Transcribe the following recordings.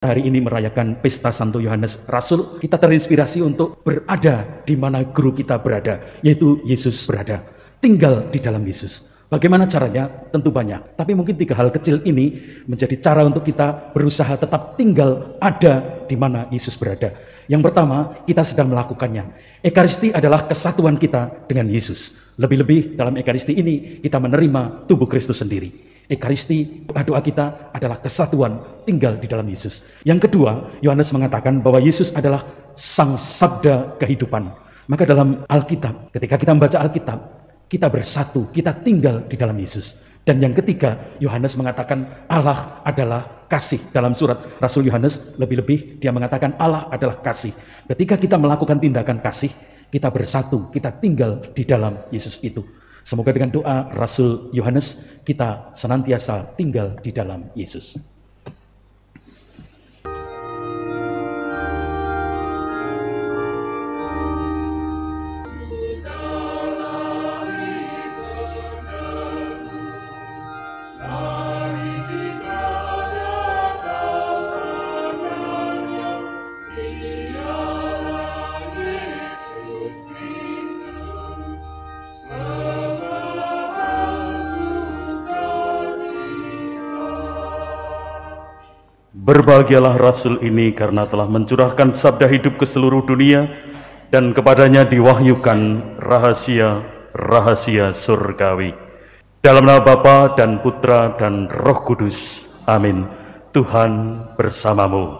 hari ini merayakan pesta Santo Yohanes Rasul, kita terinspirasi untuk berada di mana guru kita berada, yaitu Yesus berada. Tinggal di dalam Yesus. Bagaimana caranya? Tentu banyak. Tapi mungkin tiga hal kecil ini menjadi cara untuk kita berusaha tetap tinggal ada di mana Yesus berada. Yang pertama, kita sedang melakukannya. Ekaristi adalah kesatuan kita dengan Yesus. Lebih-lebih dalam Ekaristi ini, kita menerima tubuh Kristus sendiri. Ekaristi, doa kita adalah kesatuan tinggal di dalam Yesus. Yang kedua, Yohanes mengatakan bahwa Yesus adalah sang sabda kehidupan. Maka dalam Alkitab, ketika kita membaca Alkitab, kita bersatu, kita tinggal di dalam Yesus. Dan yang ketiga, Yohanes mengatakan Allah adalah kasih. Dalam surat Rasul Yohanes, lebih-lebih dia mengatakan Allah adalah kasih. Ketika kita melakukan tindakan kasih, kita bersatu, kita tinggal di dalam Yesus itu. Semoga dengan doa Rasul Yohanes kita senantiasa tinggal di dalam Yesus. Berbahagialah Rasul ini karena telah mencurahkan sabda hidup ke seluruh dunia dan kepadanya diwahyukan rahasia-rahasia surgawi. Dalam nama Bapa dan Putra dan Roh Kudus. Amin. Tuhan bersamamu.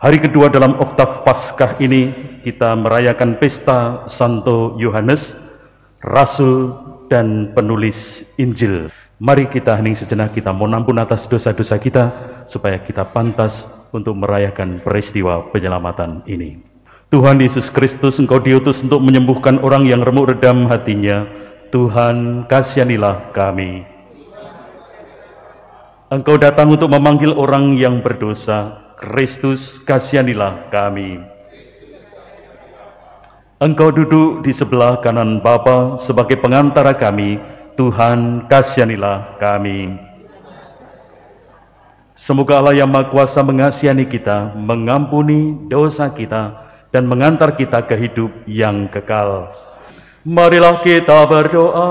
Hari kedua dalam oktav Paskah ini kita merayakan pesta Santo Yohanes, Rasul dan penulis Injil. Mari kita hening sejenak kita mohon ampun atas dosa-dosa kita supaya kita pantas untuk merayakan peristiwa penyelamatan ini. Tuhan Yesus Kristus, Engkau diutus untuk menyembuhkan orang yang remuk redam hatinya. Tuhan, kasihanilah kami. Engkau datang untuk memanggil orang yang berdosa. Kristus, kasihanilah kami. Engkau duduk di sebelah kanan Bapa sebagai pengantara kami, Tuhan kasihanilah kami. Semoga Allah yang Maha Kuasa mengasihani kita, mengampuni dosa kita, dan mengantar kita ke hidup yang kekal. Marilah kita berdoa.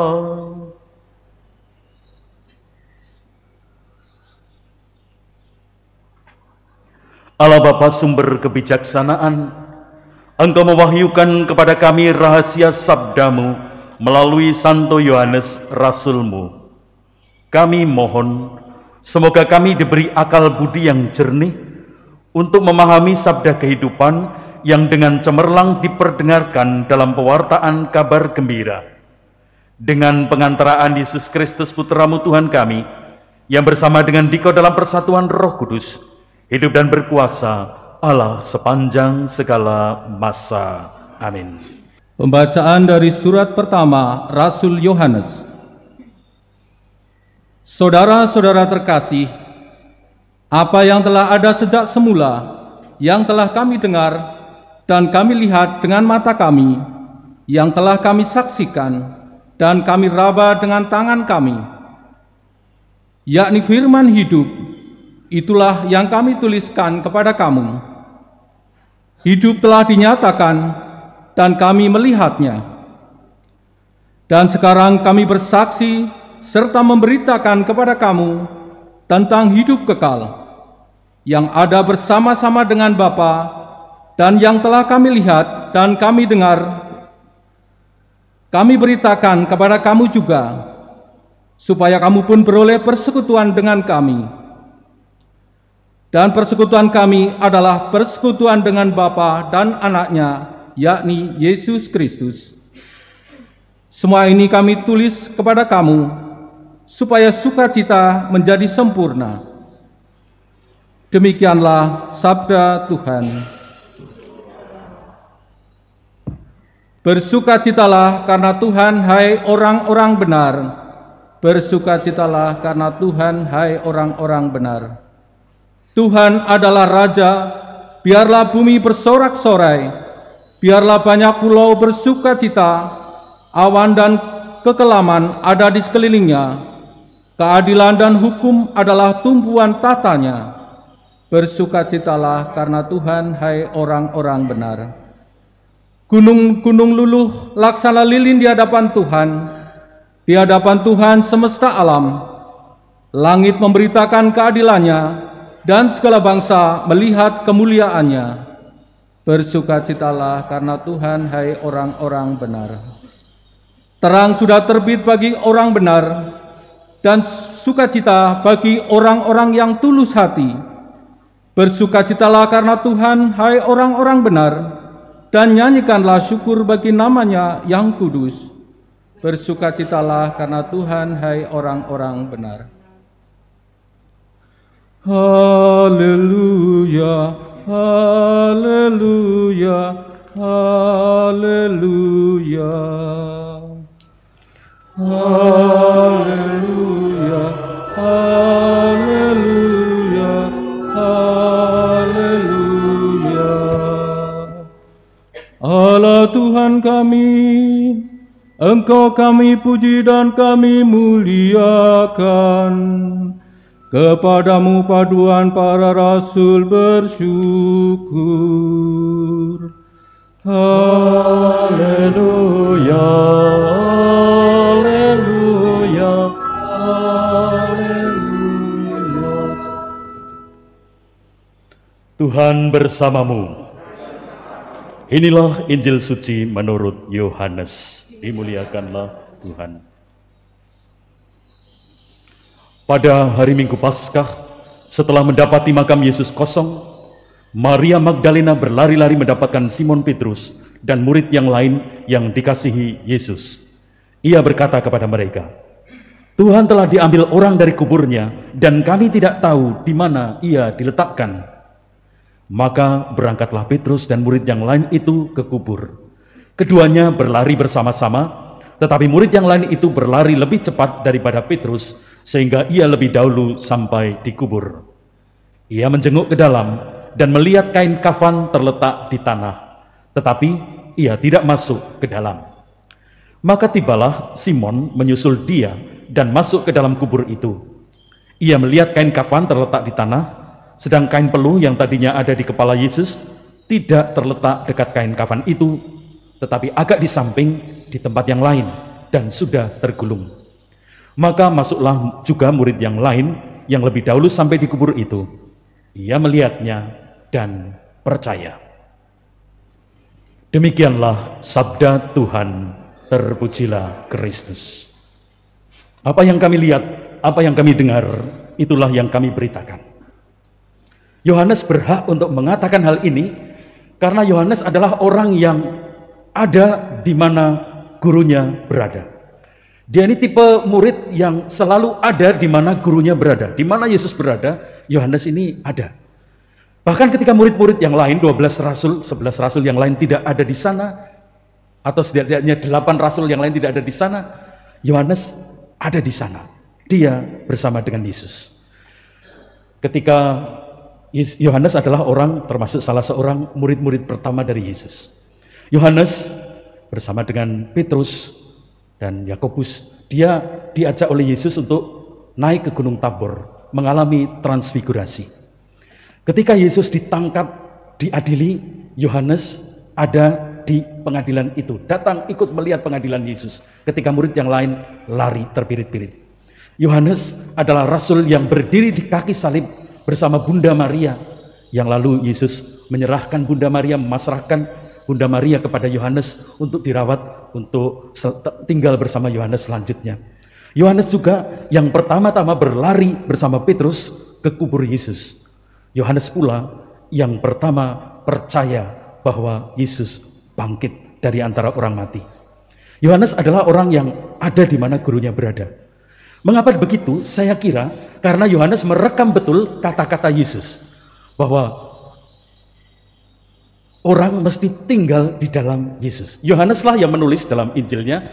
Allah Bapa sumber kebijaksanaan, Engkau mewahyukan kepada kami rahasia sabdamu melalui Santo Yohanes Rasulmu. Kami mohon, semoga kami diberi akal budi yang jernih untuk memahami sabda kehidupan yang dengan cemerlang diperdengarkan dalam pewartaan kabar gembira. Dengan pengantaraan Yesus Kristus Putramu Tuhan kami, yang bersama dengan Dikau dalam persatuan roh kudus, hidup dan berkuasa, Allah sepanjang segala masa. Amin. Pembacaan dari surat pertama Rasul Yohanes. Saudara-saudara terkasih, apa yang telah ada sejak semula, yang telah kami dengar dan kami lihat dengan mata kami, yang telah kami saksikan dan kami raba dengan tangan kami, yakni firman hidup Itulah yang kami tuliskan kepada kamu. Hidup telah dinyatakan, dan kami melihatnya. Dan sekarang kami bersaksi serta memberitakan kepada kamu tentang hidup kekal yang ada bersama-sama dengan Bapa dan yang telah kami lihat dan kami dengar. Kami beritakan kepada kamu juga, supaya kamu pun beroleh persekutuan dengan kami dan persekutuan kami adalah persekutuan dengan Bapa dan anaknya, yakni Yesus Kristus. Semua ini kami tulis kepada kamu, supaya sukacita menjadi sempurna. Demikianlah sabda Tuhan. Bersukacitalah karena Tuhan, hai orang-orang benar. Bersukacitalah karena Tuhan, hai orang-orang benar. Tuhan adalah Raja, biarlah bumi bersorak-sorai, biarlah banyak pulau bersuka cita, awan dan kekelaman ada di sekelilingnya, keadilan dan hukum adalah tumpuan tatanya. Bersukacitalah karena Tuhan, hai orang-orang benar. Gunung-gunung luluh laksana lilin di hadapan Tuhan, di hadapan Tuhan semesta alam. Langit memberitakan keadilannya, dan segala bangsa melihat kemuliaannya. Bersukacitalah karena Tuhan hai orang-orang benar. Terang sudah terbit bagi orang benar dan sukacita bagi orang-orang yang tulus hati. Bersukacitalah karena Tuhan hai orang-orang benar dan nyanyikanlah syukur bagi namanya yang kudus. Bersukacitalah karena Tuhan hai orang-orang benar. Haleluya, haleluya, haleluya. Haleluya, haleluya, haleluya. Allah Tuhan kami, Engkau kami puji dan kami muliakan. Kepadamu paduan para rasul bersyukur. Haleluya, haleluya, haleluya. Tuhan bersamamu. Inilah Injil suci menurut Yohanes. Dimuliakanlah Tuhan. Pada hari Minggu Paskah, setelah mendapati makam Yesus kosong, Maria Magdalena berlari-lari mendapatkan Simon Petrus dan murid yang lain yang dikasihi Yesus. Ia berkata kepada mereka, "Tuhan telah diambil orang dari kuburnya dan kami tidak tahu di mana ia diletakkan." Maka berangkatlah Petrus dan murid yang lain itu ke kubur. Keduanya berlari bersama-sama, tetapi murid yang lain itu berlari lebih cepat daripada Petrus sehingga ia lebih dahulu sampai di kubur. Ia menjenguk ke dalam dan melihat kain kafan terletak di tanah, tetapi ia tidak masuk ke dalam. Maka tibalah Simon menyusul dia dan masuk ke dalam kubur itu. Ia melihat kain kafan terletak di tanah, sedang kain peluh yang tadinya ada di kepala Yesus tidak terletak dekat kain kafan itu, tetapi agak di samping di tempat yang lain dan sudah tergulung. Maka masuklah juga murid yang lain yang lebih dahulu sampai di kubur itu. Ia melihatnya dan percaya. Demikianlah sabda Tuhan, terpujilah Kristus. Apa yang kami lihat, apa yang kami dengar, itulah yang kami beritakan. Yohanes berhak untuk mengatakan hal ini karena Yohanes adalah orang yang ada di mana gurunya berada. Dia ini tipe murid yang selalu ada di mana gurunya berada. Di mana Yesus berada, Yohanes ini ada. Bahkan ketika murid-murid yang lain, 12 rasul, 11 rasul yang lain tidak ada di sana, atau setidaknya 8 rasul yang lain tidak ada di sana, Yohanes ada di sana. Dia bersama dengan Yesus. Ketika Yohanes adalah orang termasuk salah seorang murid-murid pertama dari Yesus. Yohanes bersama dengan Petrus dan Yakobus dia diajak oleh Yesus untuk naik ke Gunung Tabor, mengalami transfigurasi. Ketika Yesus ditangkap, diadili, Yohanes ada di pengadilan itu. Datang ikut melihat pengadilan Yesus. Ketika murid yang lain lari terpirit-pirit. Yohanes adalah rasul yang berdiri di kaki salib bersama Bunda Maria. Yang lalu Yesus menyerahkan Bunda Maria, memasrahkan Bunda Maria kepada Yohanes untuk dirawat untuk tinggal bersama Yohanes selanjutnya. Yohanes juga yang pertama-tama berlari bersama Petrus ke kubur Yesus. Yohanes pula yang pertama percaya bahwa Yesus bangkit dari antara orang mati. Yohanes adalah orang yang ada di mana gurunya berada. Mengapa begitu? Saya kira karena Yohanes merekam betul kata-kata Yesus bahwa orang mesti tinggal di dalam Yesus. Yohaneslah yang menulis dalam Injilnya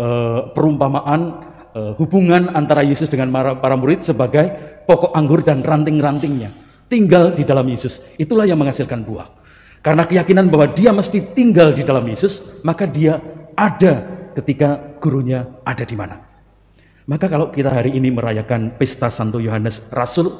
uh, perumpamaan uh, hubungan antara Yesus dengan para, para murid sebagai pokok anggur dan ranting-rantingnya. Tinggal di dalam Yesus, itulah yang menghasilkan buah. Karena keyakinan bahwa dia mesti tinggal di dalam Yesus, maka dia ada ketika gurunya ada di mana. Maka kalau kita hari ini merayakan pesta Santo Yohanes Rasul,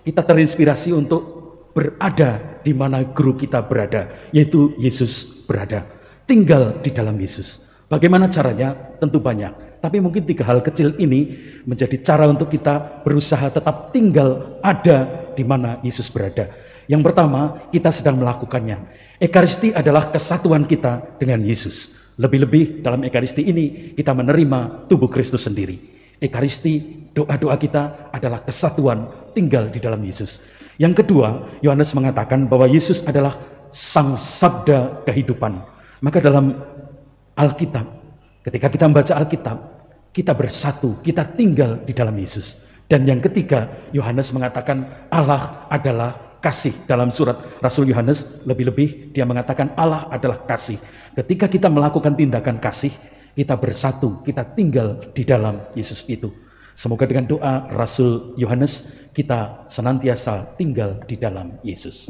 kita terinspirasi untuk berada di mana guru kita berada, yaitu Yesus berada. Tinggal di dalam Yesus. Bagaimana caranya? Tentu banyak. Tapi mungkin tiga hal kecil ini menjadi cara untuk kita berusaha tetap tinggal ada di mana Yesus berada. Yang pertama, kita sedang melakukannya. Ekaristi adalah kesatuan kita dengan Yesus. Lebih-lebih dalam Ekaristi ini kita menerima tubuh Kristus sendiri. Ekaristi, doa-doa kita adalah kesatuan tinggal di dalam Yesus. Yang kedua, Yohanes mengatakan bahwa Yesus adalah sang sabda kehidupan. Maka dalam Alkitab, ketika kita membaca Alkitab, kita bersatu, kita tinggal di dalam Yesus. Dan yang ketiga, Yohanes mengatakan Allah adalah kasih. Dalam surat Rasul Yohanes lebih-lebih dia mengatakan Allah adalah kasih. Ketika kita melakukan tindakan kasih, kita bersatu, kita tinggal di dalam Yesus itu. Semoga dengan doa Rasul Yohanes kita senantiasa tinggal di dalam Yesus.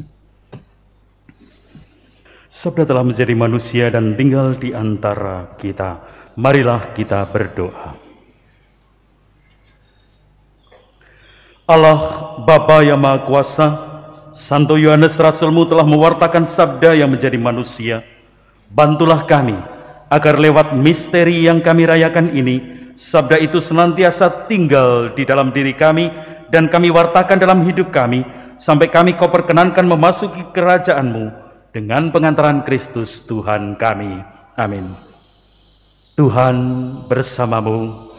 Sabda telah menjadi manusia dan tinggal di antara kita. Marilah kita berdoa. Allah Bapa yang Maha Kuasa, Santo Yohanes Rasulmu telah mewartakan sabda yang menjadi manusia. Bantulah kami agar lewat misteri yang kami rayakan ini, Sabda itu senantiasa tinggal di dalam diri kami dan kami wartakan dalam hidup kami sampai kami kau perkenankan memasuki kerajaanMu dengan pengantaran Kristus Tuhan kami. Amin. Tuhan bersamamu.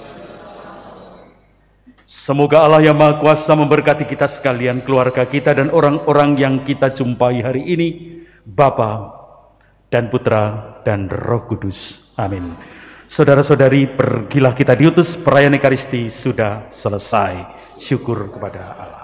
Semoga Allah yang Maha Kuasa memberkati kita sekalian, keluarga kita dan orang-orang yang kita jumpai hari ini, Bapa dan Putra dan Roh Kudus. Amin. Saudara-saudari, pergilah kita diutus, perayaan Ekaristi sudah selesai. Syukur kepada Allah.